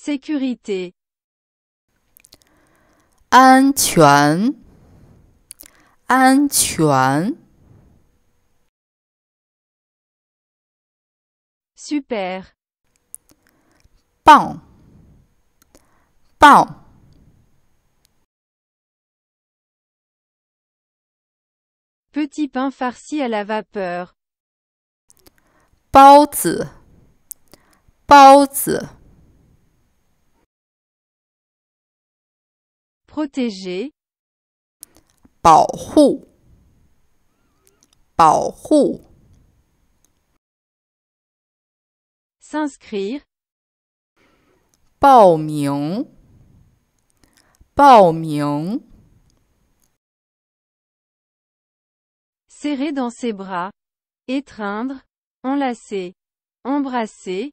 Sécurité. Super, pan Petit pain farci à la vapeur. 包子，包子。protéger. Paumion Serrer dans ses bras, étreindre, enlacer, embrasser.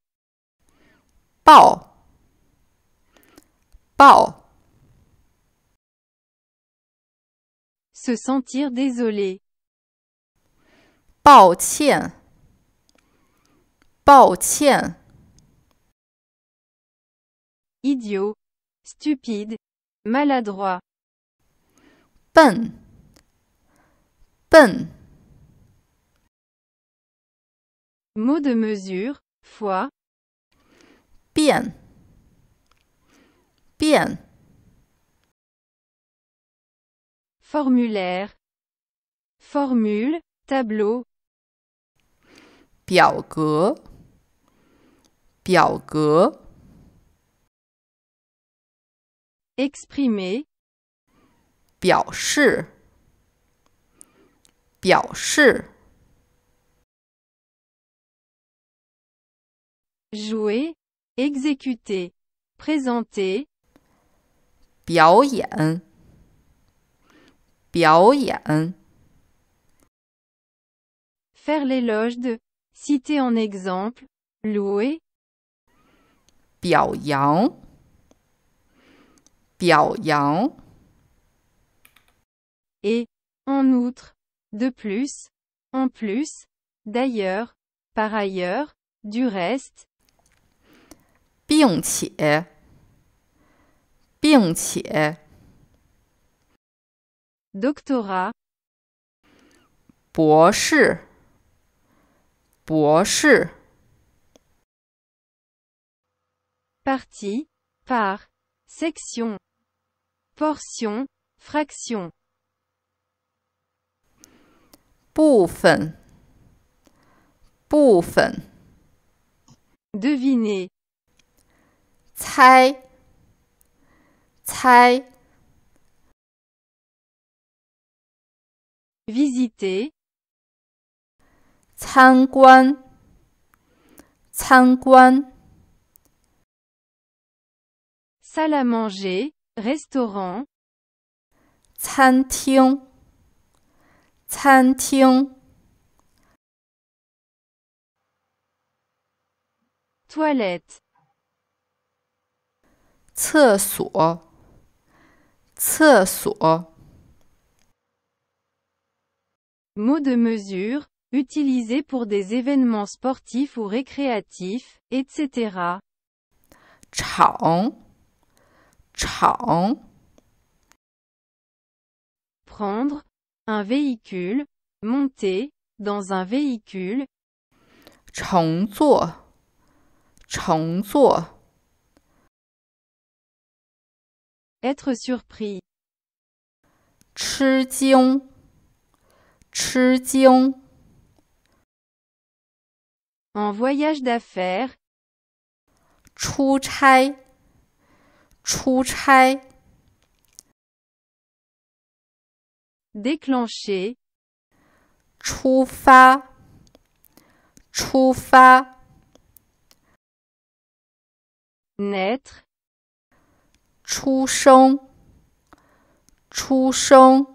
Se sentir désolé. Idiot. stupide, maladroit. Mot de mesure, fois. Bien. formulaire, formule, tableau. Exprimer. Jouer, exécuter, présenter. 表演。Faire l'éloge de, citer en exemple, louer. Et, en outre, de plus, en plus, d'ailleurs, par ailleurs, du reste. 并且，并且。Doctora，博士，博士。Partie，par，section，portion，fraction，部分，部分。Deviner，猜，猜。Visiter. Tsangguan. Salle à manger, restaurant. Tsantiong. Tsantiong. Toilette. 厕所，厕所。Mot de mesure, utilisé pour des événements sportifs ou récréatifs, etc. Prendre, un véhicule, monter, dans un véhicule. Être surpris chu en voyage d'affaires. Chu-Chai. Chu-Chai. Déclencher. Chu-Fa. Chu-Fa. Naître. Chu-Chong. Chu-Chong.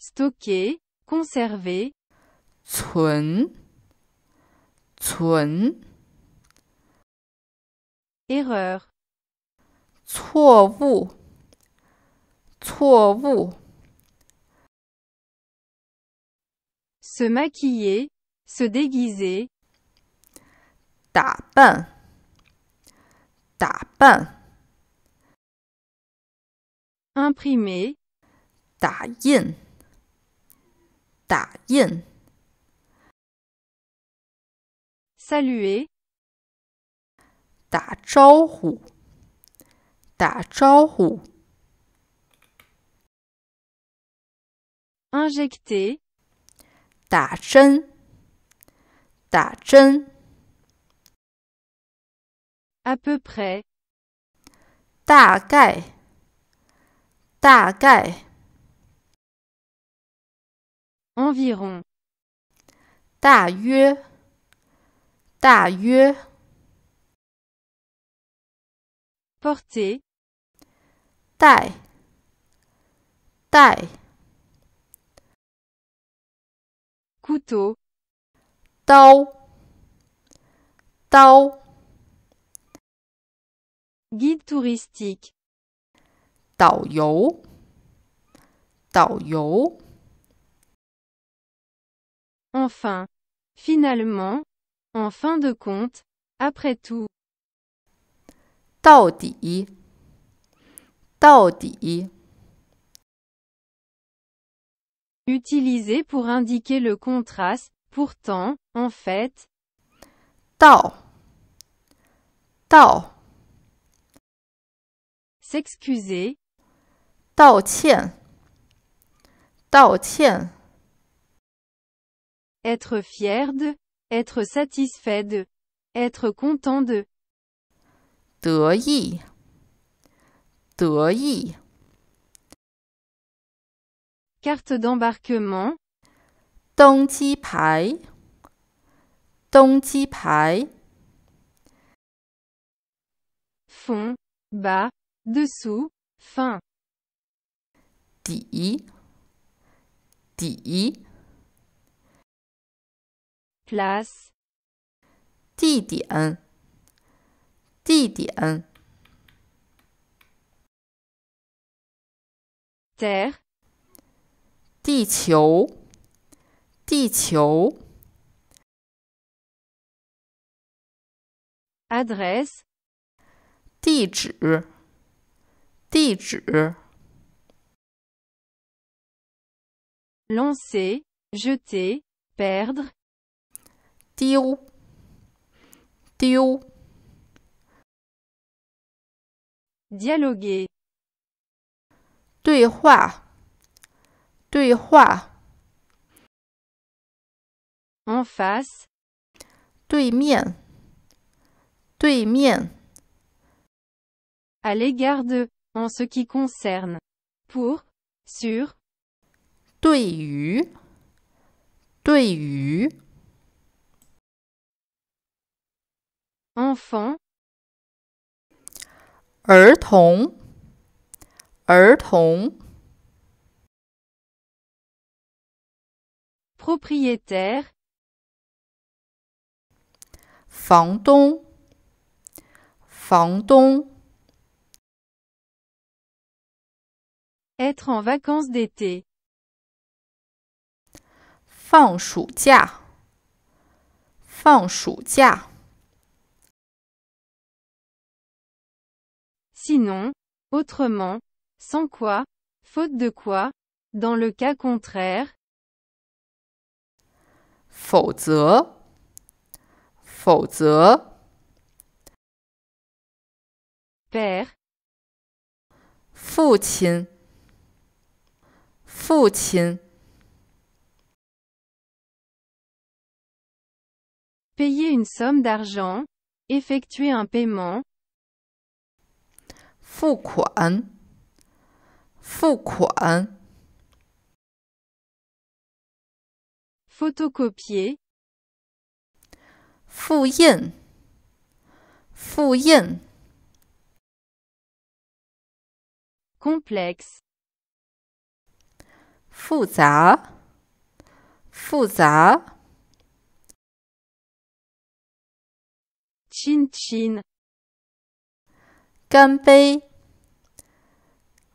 stocker, conserver vous erreur se maquiller, se déguiser tapin imprimer da yin da yin saluer da zhou hu da zhou hu injecter da shen da zhen à peu près ta gai 大概 environ Portée. porter Tai. couteau Tau guide touristique Enfin, finalement, en fin de compte, après tout. Utilisé pour indiquer le contraste, pourtant, en fait. S'excuser. 道歉，道歉. Être fier de, être satisfait de, être content de. 得意，得意. Carte d'embarquement. Pai. Fond, bas, dessous, fin. 底底 p l u s 地点地点 ter e 地球地球 adresse 地址地址 lancer, jeter, perdre. tirer, Tiu. Dialoguer. En face. À l'égard de, en ce qui concerne. Pour, sur, Toyu, enfant, Earth Home, Earth Home, propriétaire, Fanton, Fanton, être en vacances d'été. 放暑假。放暑假。Sinon, autrement, sans quoi, faute de quoi, dans le cas contraire。否则，否则。Père，父亲，父亲。payer une somme d'argent, effectuer un paiement. 付款,付款. Photocopier. fou-yen. Complexe. fou-za. 近期呢？干杯！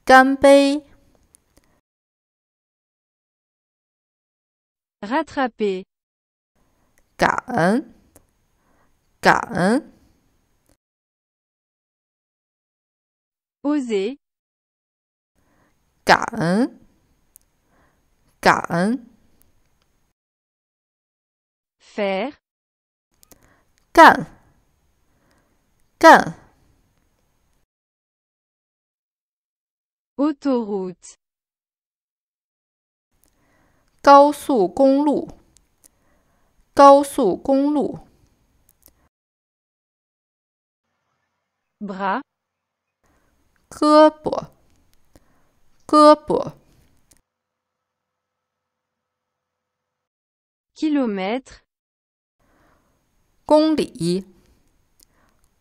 干杯！Rattraper。感恩。感恩。Oser。感恩。感恩。Faire。干。干。Autoroute，高速公路。高速公路。bras，胳膊。胳膊。k i l o m è t r e 公里。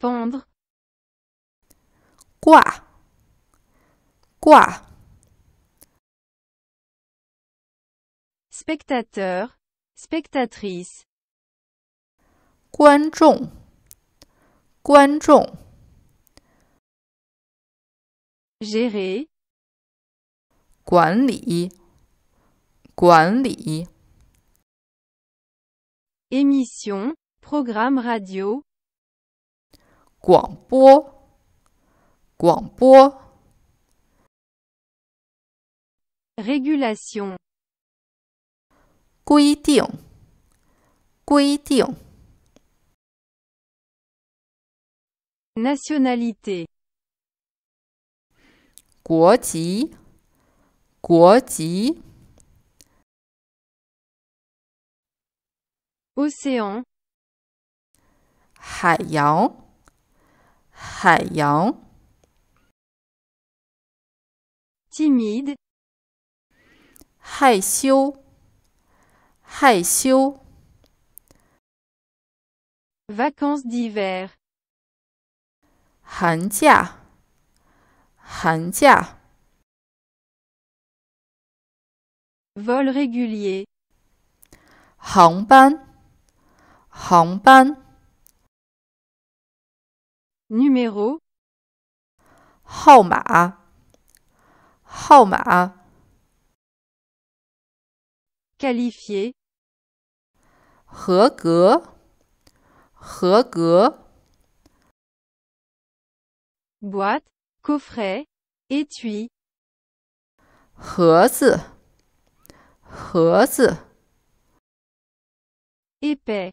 pendre quoi quoi spectateur spectatrice Quanchon Quanchon Gérer émission, programme radio. Guangbo, Guangbo. Régulation. Guiding, Guiding. Nationalité. Guoji, Guoji. Océan. Hải yang. Timide. Hai xiu. Vacances d'hiver. hantia hantia. Vol régulier. Hangban. 航班，numéro，号码，号码，qualifié，合格，合格，boîte，coffret，étui，盒子，盒子，épée。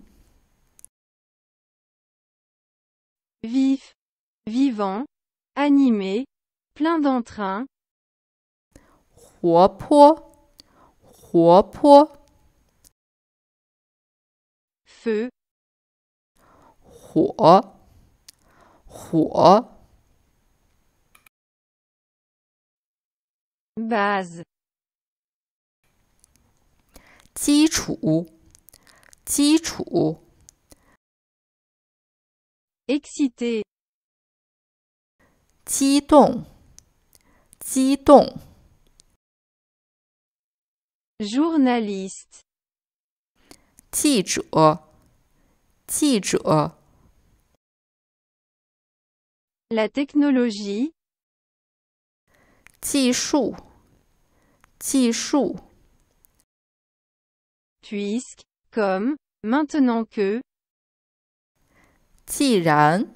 Vif, Vivant, animé, plein d'entrain. Hua pois, Hua Feu. Hua. Hua. Base. Tichou. Tichou excité, Journaliste. 激动，激动。journaliste, La technologie, Puisque, comme, maintenant que, 既然，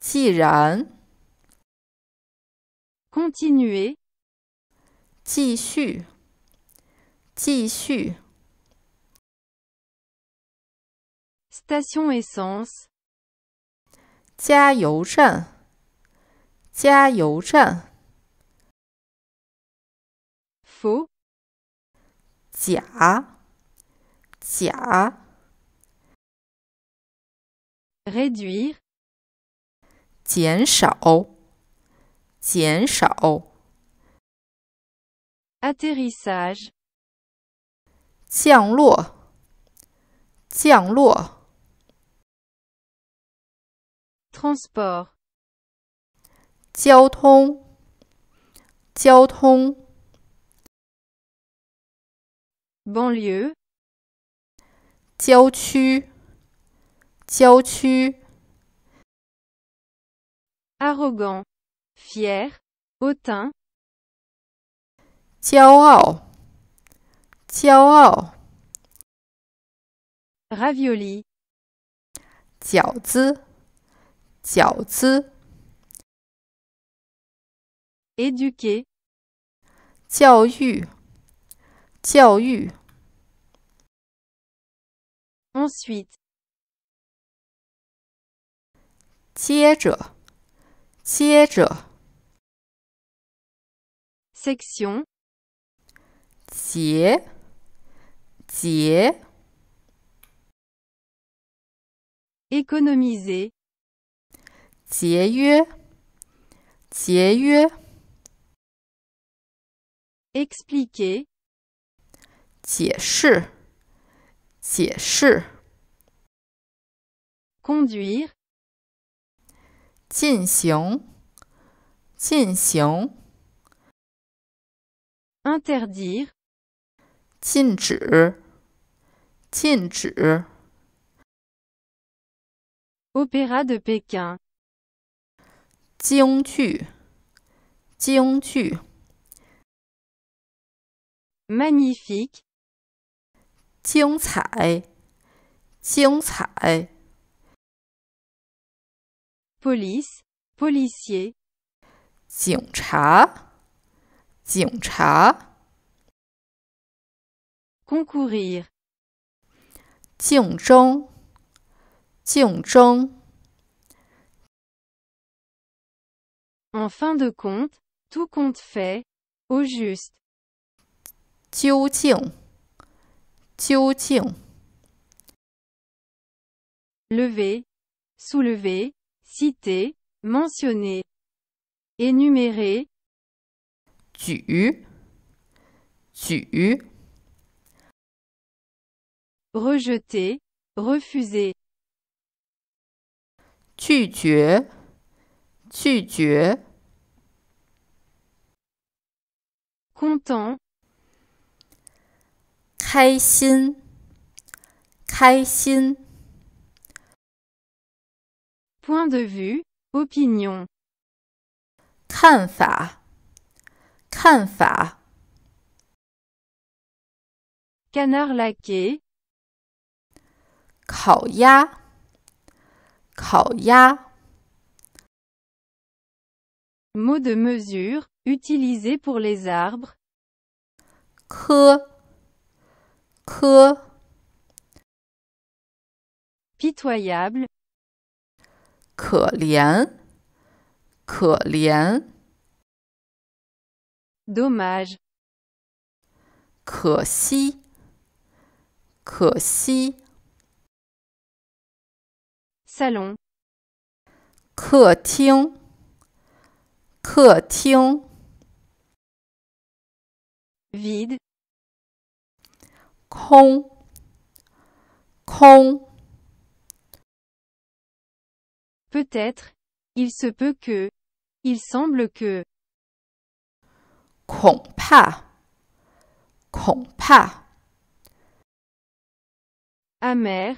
既然，继续，继续，station essence，加油站，加油站，福，甲，甲。Réduire Tian Shao Tian Shao. Atterrissage Tian Lo Tian Lo. Transport Tiao Tong Tiao Tong. Banlieu Tiao Tu o chu arrogant, fier, hautain. Tiao Tiao ravioli. Tiao z ciao-z. yu ensuite, 接着，接着。Section，节，节。Économiser，节约，节约。Expliquer，解释，解释。Conduire 进行，进行，interdire，禁止，禁止，opéra de Pékin，京剧，京剧，magnifique，精彩，精彩。police, policier. cha. Concourir. En fin de compte, tout compte fait, au juste. 究竟,究竟. Lever, soulever, Citer, mentionner, énumérer. Tu, tu. Rejeter, refuser. Tu tuer, tu tuer. Content. 开心，开心。Point de vue, opinion. canard laqué. Mot de mesure, utilisé pour les arbres. Pitoyable. 可怜，可怜。Dommage，可惜，可惜。Salon，客厅，客厅。Vide，空，空。Peut-être, il se peut que, il semble que. amer 恐怕，恐怕。amer,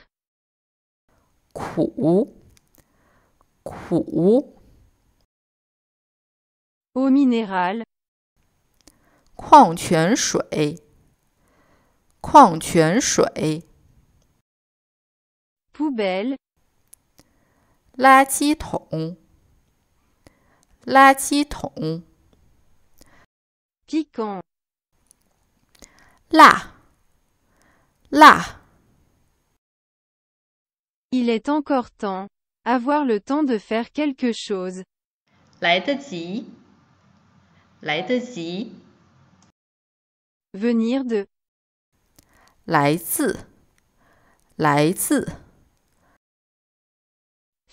Eau minérale, Poubelle. La-ji-tong. La-ji-tong. Piquant. Il est encore temps. Avoir le temps de faire quelque chose. La ci Venir de. La ci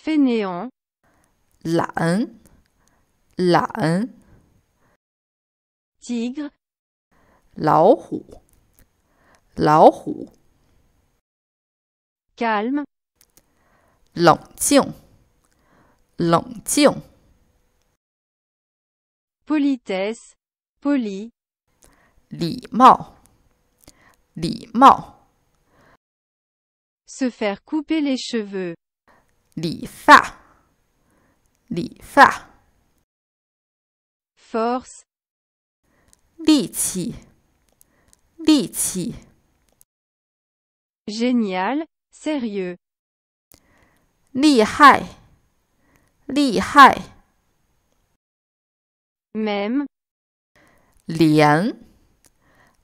Fainéant. la Tigre. Lao hu. Calme. langtion tion Politesse. Poli. Li ma Li ma Se faire couper les cheveux. 理发，理发。Force，力气，力气。Génial，sérieux，厉害，厉害。Même，连，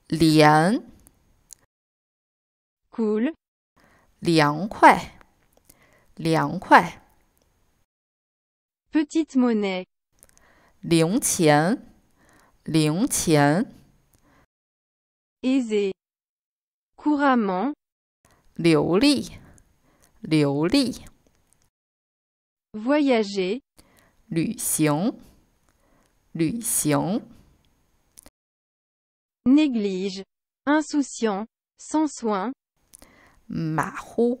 连。Cool，凉快。petite monnaie. léon tien léon tien aisé. couramment. li. voyager. Lucien Lucien néglige. insouciant. sans soin. maro.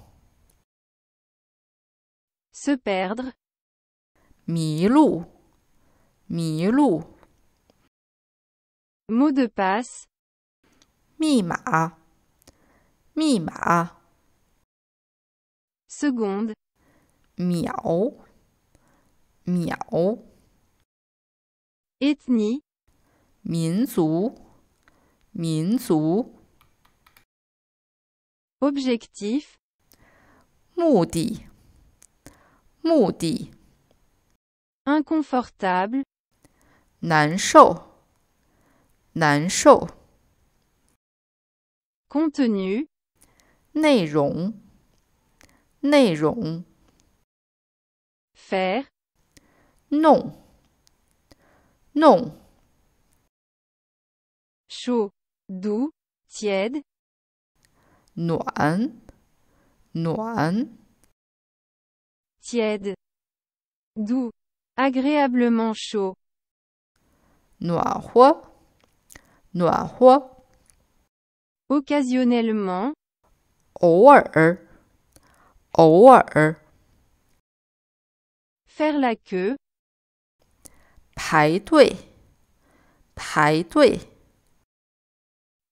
se perdre. Milou. Milou. Mot de passe. Mima. Mima. Seconde. Miao. Miao. Ethnie. Minzu. Minzu. Objectif. Moody inconfortable Nanchot cho contenu neions neion fer non non chaud doux tiède nohan noan tiède, doux, agréablement chaud. Noir, noir, occasionnellement, Faire la queue,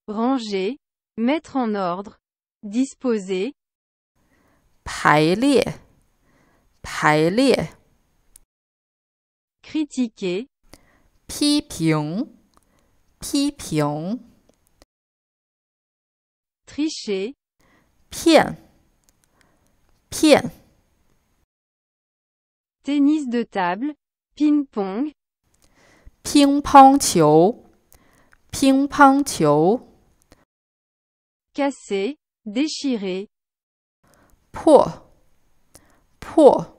Ranger, mettre en ordre, disposer. 排列，critiquer 批评，批评，tricher 骗，骗，tennis de table ping pong 乒乓球，乒乓球，casser déchirer 破，破。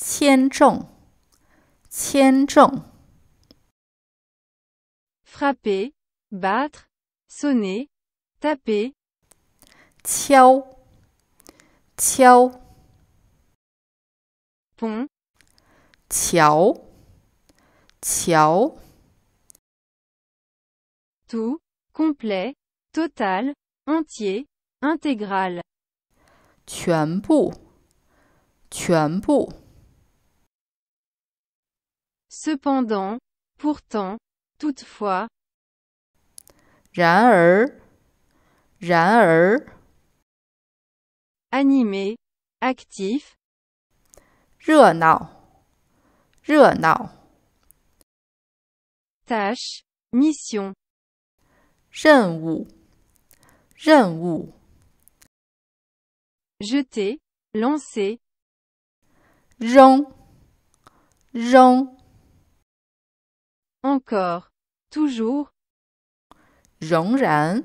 千重，千重。frapper，battre，sonner，taper，敲，敲，pon，t 桥，桥。tout，complet，total，entier，i n t é g r a l 全部，全部。Cependant, pourtant, toutefois, j'ai un animé, actif, jeunau, tâche, mission, j'en ou, j'en ou, jeter, lancer, j'en, encore, toujours. entrée 容忍，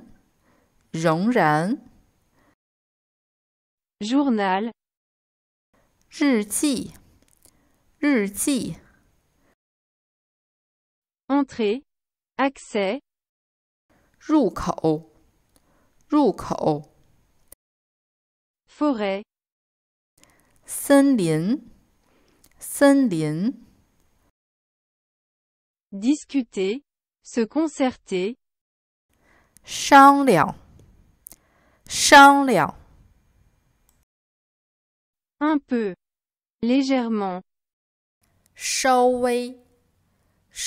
容忍。journal，日记，日记。entrée, accès，入口，入口。forêt，森林，森林。discuter, se concerter. Shang Liang Un peu, légèrement. Shou wei.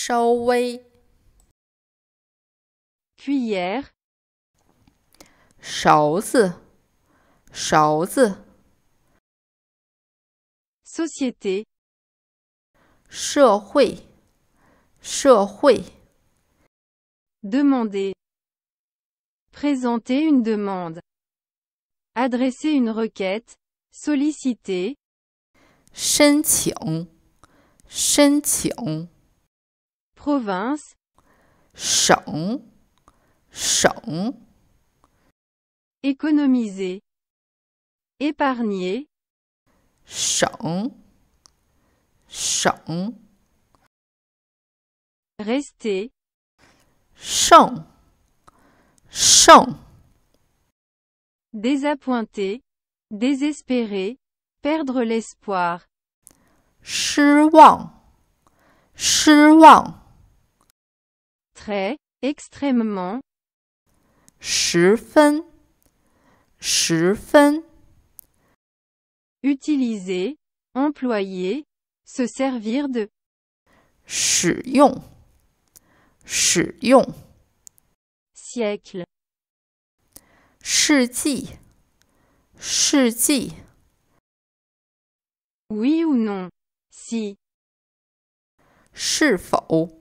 wei. Cuillère. chose chose Société. 社会 Demander. Présenter une demande. Adresser une requête. Solliciter. Shenzhen. Province. Shang. Économiser. Épargner. Shang. Rester. Chant. Chant. Désappointé. Désespéré. Perdre l'espoir. Très, extrêmement. Utiliser, employer, se servir de oui ou non, si recevoir accepter si，是否，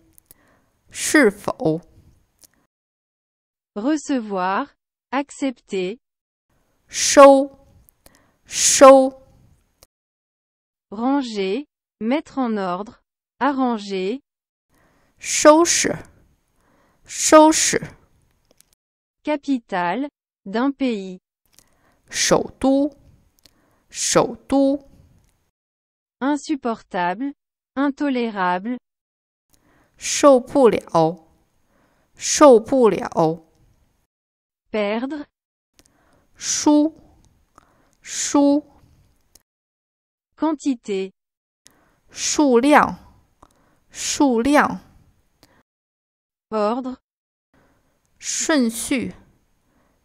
是否，recevoir, ranger mettre en ordre, arranger arranger，收拾。收拾。capital d'un pays，首都，首都。insupportable，intolérable，受不了，受不了。perdre，输，输。quantité，数量，数量。ordre，顺序，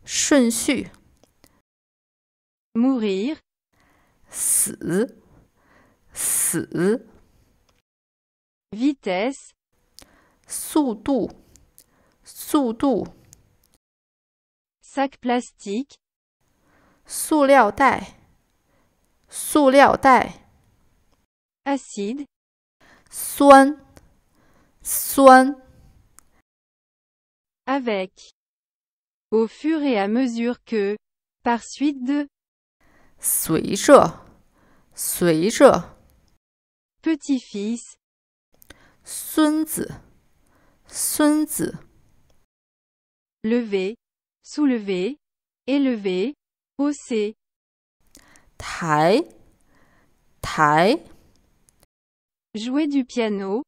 顺序。mourir，死，死。vitesse，速度，速度。sac plastique，塑料袋，塑料袋。acide，酸，酸。avec au fur et à mesure que par suite de 随着随着 petit-fils 孙子孙子 lever soulever élever hausser tai jouer du piano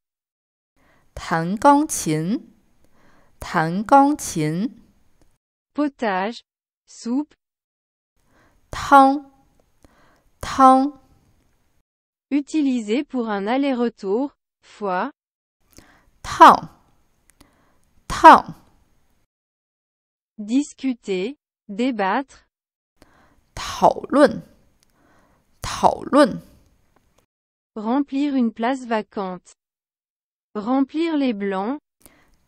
Pottage, soupe. tang Utilisé pour un aller-retour, fois. tang Discuter, débattre. 讨论,讨论. Remplir une place vacante. Remplir les blancs,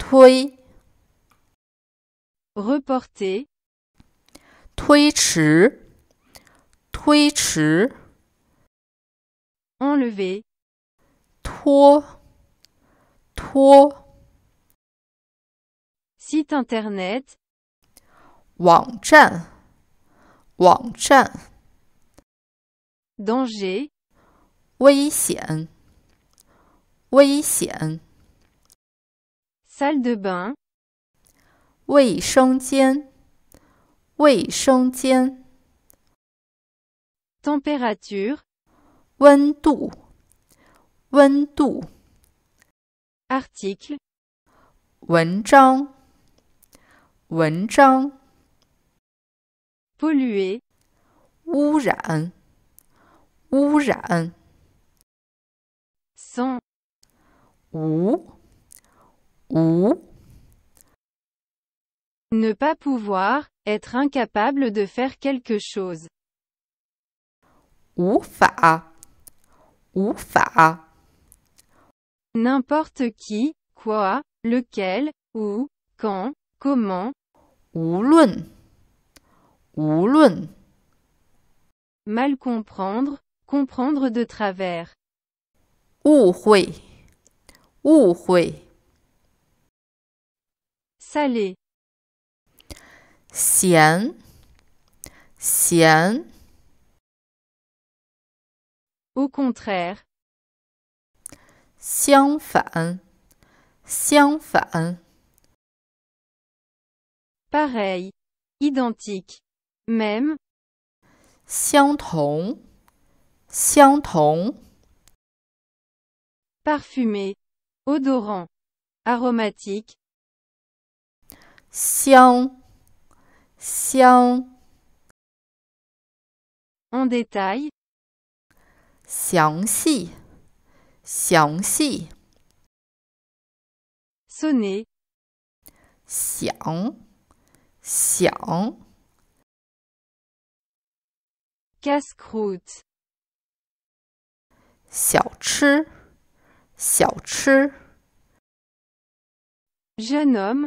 推，reporter，推迟，推迟 e n l e v e r t r o i s t o i s i t e internet，网站，网站，danger，危险，危险。Salle de bain. Oui, chantien. Oui, chantien. Température. Wen tout. Wen tout. Article. Wen chan. Wen chan. Polluer. Ou jaan. Ou ou ne pas pouvoir, être incapable de faire quelque chose. Ou fa'a. Ou fa. N'importe qui, quoi, lequel, où, quand, comment. Ou lun. Ou lun. Mal comprendre, comprendre de travers. Ou hui. Ou hui salé. Sien. Au contraire. Xiangfan, xiangfan. Pareil, identique, même. Xiangtong, xiangtong. Parfumé, odorant, aromatique, Xiang, xiang. En détail. Xiangxi, xiangxi. Sonner. Xiang, xiang. Casse-croûte. Jeune homme.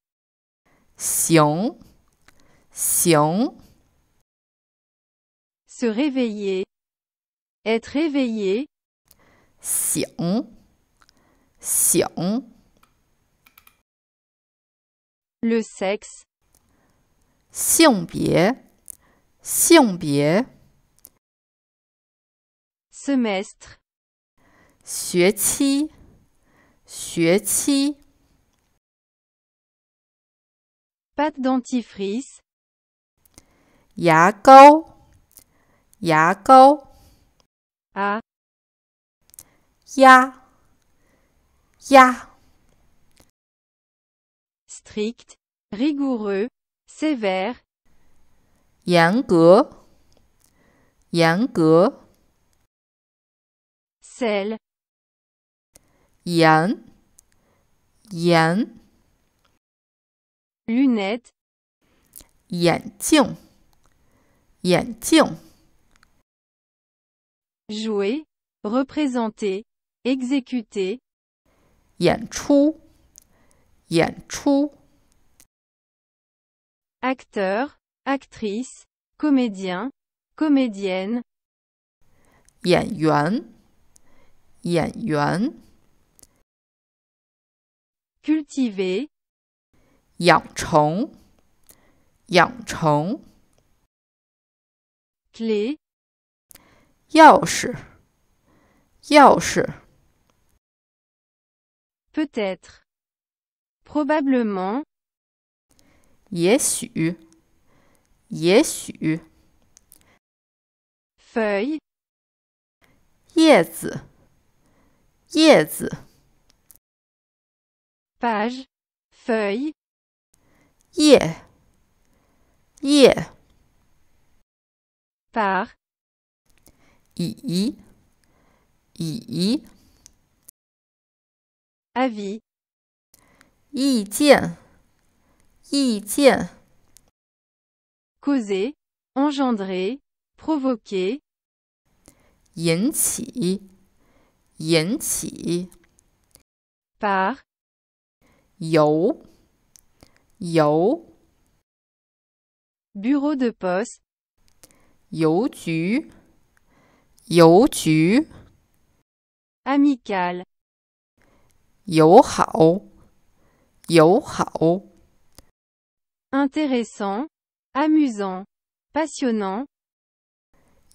Sion, Sion. Se réveiller, être réveillé. Sion, Sion. Le sexe. Sion Si Sion biais. Semestre. Xuexi, Xuexi. pâte dentifrice. Ya gou. A. Ya. Ya. Strict, rigoureux, sévère. Yang Yang Sel. Yan. Yan lunettes, jouer, représenter, exécuter, Acteur. actrice, comédien, comédienne, Cultiver. 养成，养成。clé，钥匙，钥匙。peut-être，probablement，也许，也许。feuille，叶子，叶子。page，feuille。yea, ye, par, i, i, i, avis tia, i, causer, engendrer, provoquer, yen si, yen si, par, yo bureau de poste tu amical 友好友好 intéressant amusant passionnant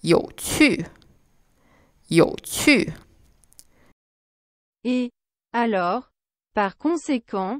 tu et alors par conséquent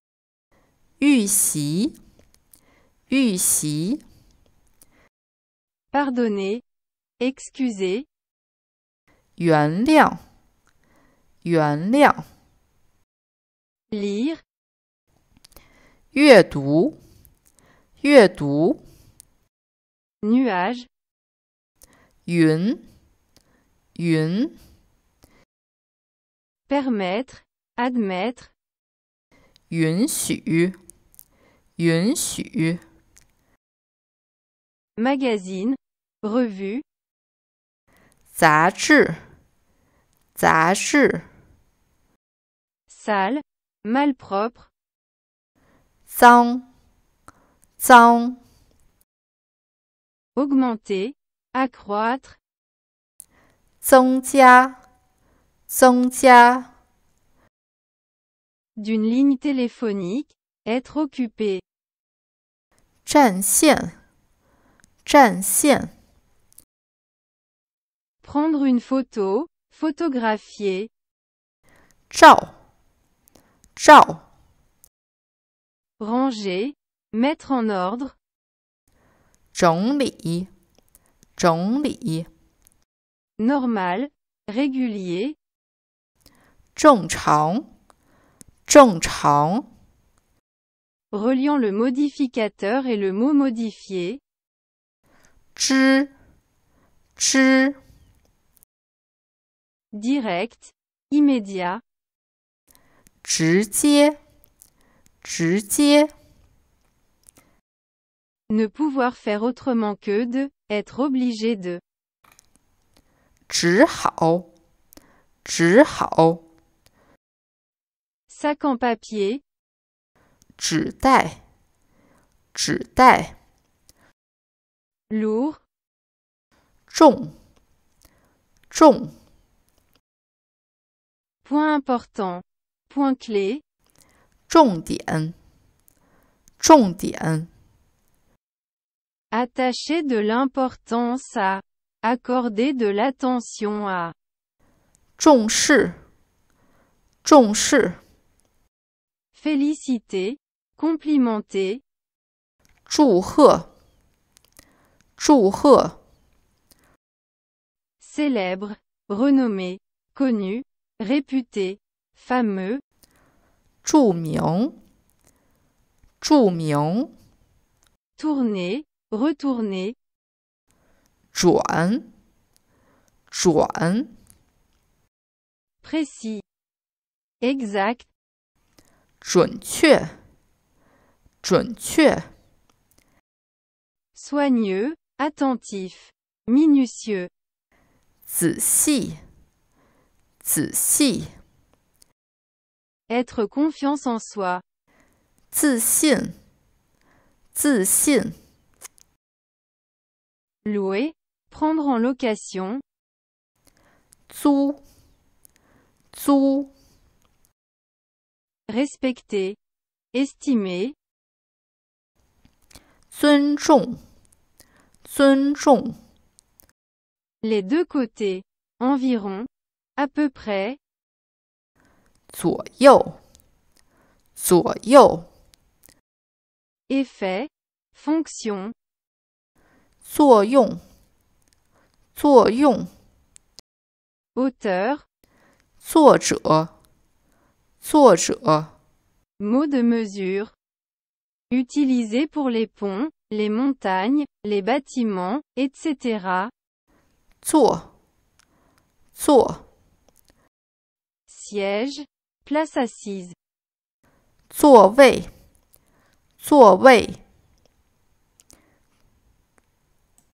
eu ici, u ici. Pardonner, excusez. Yuan liang, yuan nuage Lire. Yun. permettre admettre. 允许。magazine, revue, sale malpropre, augmenter, accroître, d'une ligne téléphonique, être occupé. 战线，战线。prendre une photo，photographier，照，照。ranger，mettre en ordre，整理，整理。normal，régulier，正常，正常。reliant le modificateur et le mot modifié. Direct, immédiat. Ne pouvoir faire autrement que de, être obligé de. Sac en papier, 指代，指代。lourd，重，重。point important，point clé，重点，重点。attacher de l'importance à，accorder de l'attention à，重视，重视。féliciter Complimenter. Célèbre, renommé, connu, réputé, fameux. Tourner, retourner. Précis. exact. 准确。Soigneux, attentif, minutieux. si Être confiance en soi. Louer, prendre en location. Respecter, estimer, 尊重，尊重。Les deux côtés, environ, à peu près，左右，左右。Effet, fonction，作用，作用。Auteur，作者，作者。m o t de mesure。utilisé pour les ponts, les montagnes, les bâtiments, etc. 坐,坐. Siège, place assise. 座位,座位.